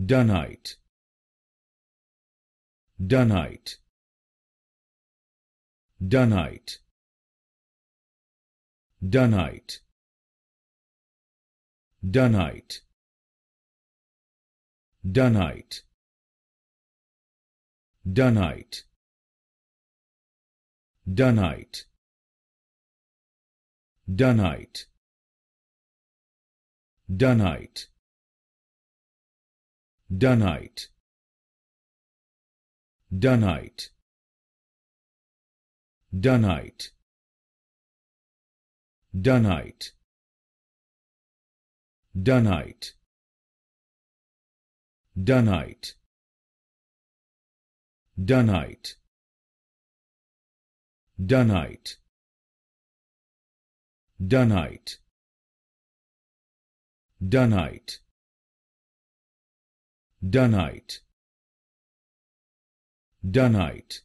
Dunite Dunite Dunite Dunite Dunite Dunite Dunite Dunite Dunite Dunite Dunite Dunite Dunite Dunite Dunite Dunite Dunite Dunite Dunite Dunite Dunite Dunite